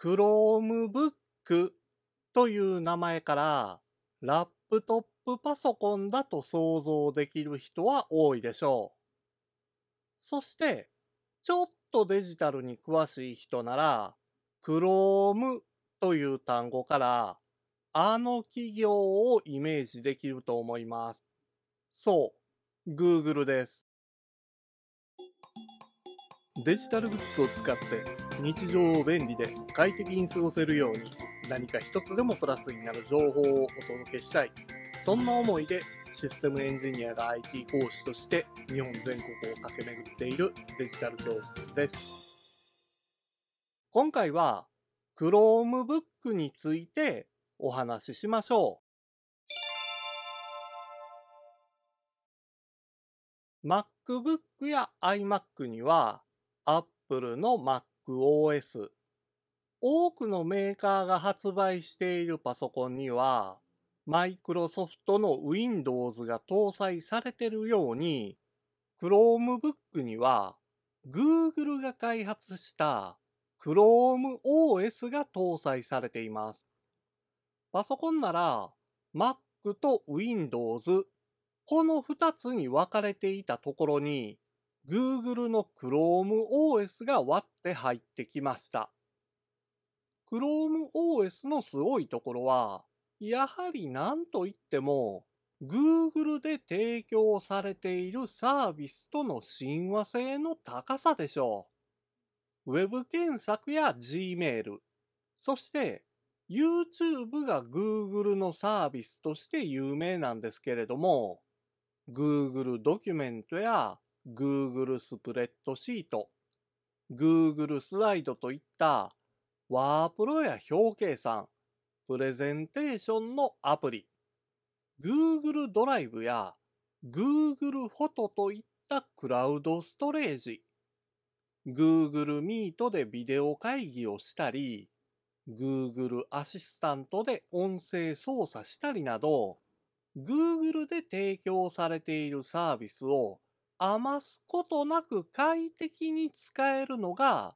Chromebook という名前からラップトップパソコンだと想像できる人は多いでしょう。そしてちょっとデジタルに詳しい人なら Chrome という単語からあの企業をイメージできると思います。そう、Google です。デジタルグッズを使って日常を便利で快適に過ごせるように何か一つでもプラスになる情報をお届けしたいそんな思いでシステムエンジニアが IT 講師として日本全国を駆け巡っているデジタル教室です今回は Chromebook についてお話ししましょう MacBook や iMac には Apple の MacOS。多くのメーカーが発売しているパソコンには、マイクロソフトの Windows が搭載されているように、Chromebook には Google が開発した Chrome OS が搭載されています。パソコンなら Mac と Windows、この2つに分かれていたところに Google の ChromeOS が割って入ってきました。ChromeOS のすごいところは、やはり何と言っても、Google で提供されているサービスとの親和性の高さでしょう。Web 検索や Gmail、そして YouTube が Google のサービスとして有名なんですけれども、Google ドキュメントや Google スプレッドシート、Google スライドといったワープロや表計算、プレゼンテーションのアプリ、Google ドライブや Google フォトといったクラウドストレージ、Google Meet でビデオ会議をしたり、Google アシスタントで音声操作したりなど、Google で提供されているサービスを余すことなく快適に使えるのが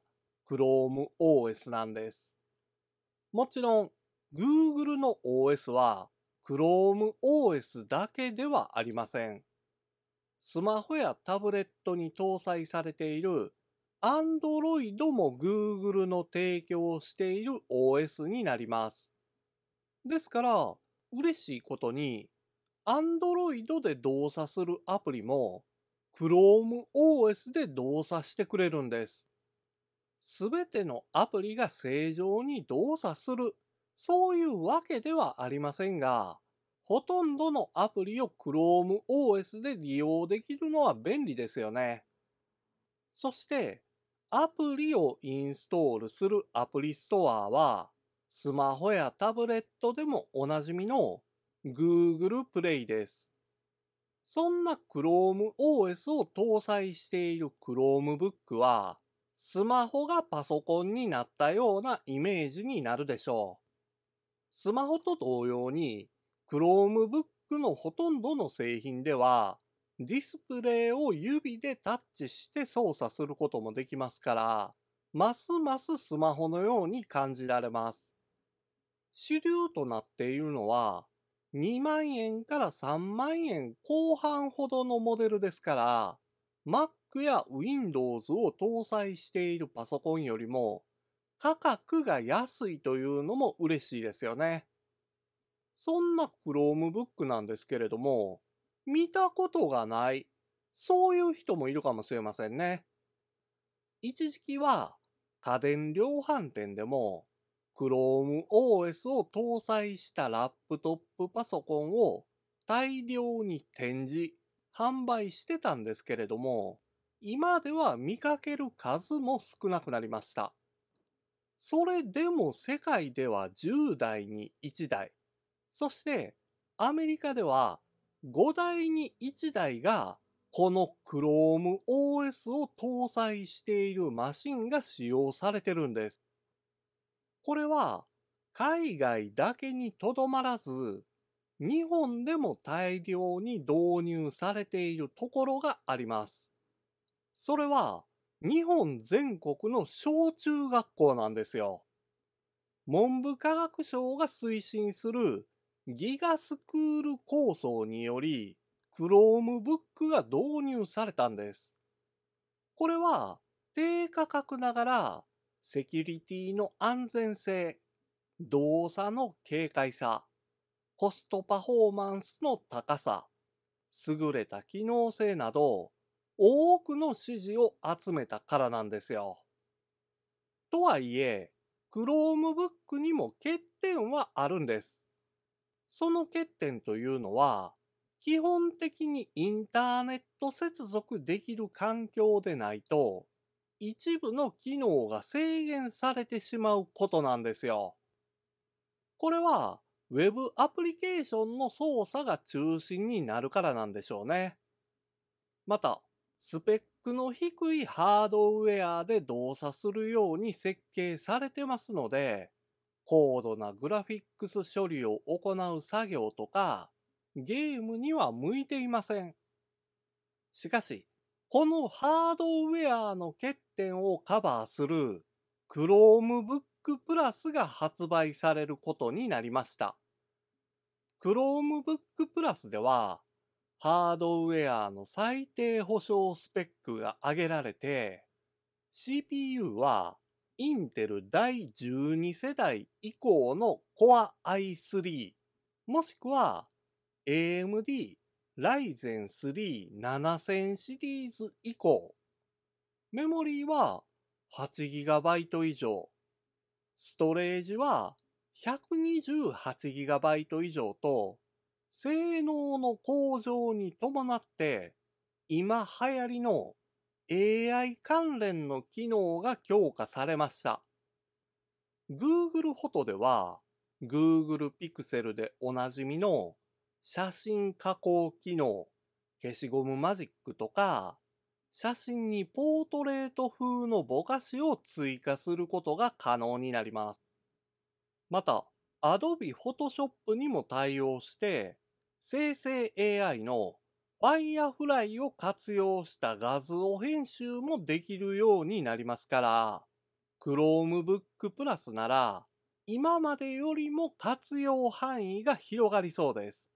Chrome OS なんです。もちろん Google の OS は Chrome OS だけではありません。スマホやタブレットに搭載されている Android も Google の提供している OS になります。ですから、嬉しいことに Android で動作するアプリも Chrome OS で動作してくれるんです。すべてのアプリが正常に動作する、そういうわけではありませんが、ほとんどのアプリを Chrome OS で利用できるのは便利ですよね。そして、アプリをインストールするアプリストアは、スマホやタブレットでもおなじみの Google Play です。そんな ChromeOS を搭載している Chromebook は、スマホがパソコンになったようなイメージになるでしょう。スマホと同様に、Chromebook のほとんどの製品では、ディスプレイを指でタッチして操作することもできますから、ますますスマホのように感じられます。主流となっているのは、2万円から3万円後半ほどのモデルですから、Mac や Windows を搭載しているパソコンよりも価格が安いというのも嬉しいですよね。そんな Chromebook なんですけれども、見たことがない、そういう人もいるかもしれませんね。一時期は家電量販店でも Chrome OS を搭載したラップトップパソコンを大量に展示、販売してたんですけれども、今では見かける数も少なくなりました。それでも世界では10台に1台、そしてアメリカでは5台に1台がこの Chrome OS を搭載しているマシンが使用されてるんです。これは海外だけにとどまらず、日本でも大量に導入されているところがあります。それは日本全国の小中学校なんですよ。文部科学省が推進するギガスクール構想により、クロームブックが導入されたんです。これは低価格ながらセキュリティの安全性、動作の軽快さ、コストパフォーマンスの高さ、優れた機能性など、多くの支持を集めたからなんですよ。とはいえ、Chromebook にも欠点はあるんです。その欠点というのは、基本的にインターネット接続できる環境でないと、一部の機能が制限されてしまうことなんですよ。これは Web アプリケーションの操作が中心になるからなんでしょうね。また、スペックの低いハードウェアで動作するように設計されてますので、高度なグラフィックス処理を行う作業とか、ゲームには向いていません。しかし、このハードウェアの欠点をカバーする Chromebook Plus が発売されることになりました。Chromebook Plus ではハードウェアの最低保証スペックが上げられて CPU はインテル第12世代以降の Core i3 もしくは AMD ライゼン37000シリーズ以降、メモリーは 8GB 以上、ストレージは 128GB 以上と、性能の向上に伴って、今流行りの AI 関連の機能が強化されました。Google フォトでは、Google Pixel でおなじみの写真加工機能、消しゴムマジックとか、写真にポートレート風のぼかしを追加することが可能になります。また、Adobe Photoshop にも対応して、生成 AI の Firefly を活用した画像編集もできるようになりますから、Chromebook Plus なら、今までよりも活用範囲が広がりそうです。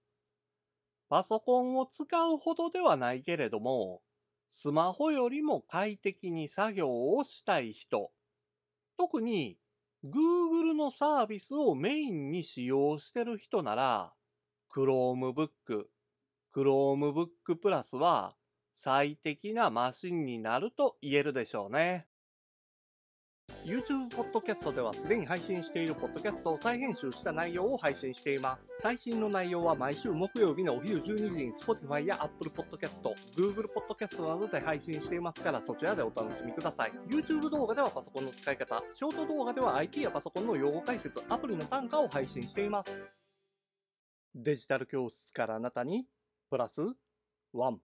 パソコンを使うほどではないけれども、スマホよりも快適に作業をしたい人、特に Google のサービスをメインに使用してる人なら、Chromebook、Chromebook Plus は最適なマシンになると言えるでしょうね。YouTube ポッドキャストではすでに配信しているポッドキャストを再編集した内容を配信しています。最新の内容は毎週木曜日のお昼12時に Spotify や Apple Podcast、Google Podcast などで配信していますからそちらでお楽しみください。YouTube 動画ではパソコンの使い方、ショート動画では IT やパソコンの用語解説、アプリの単価を配信しています。デジタル教室からあなたにプラスワン。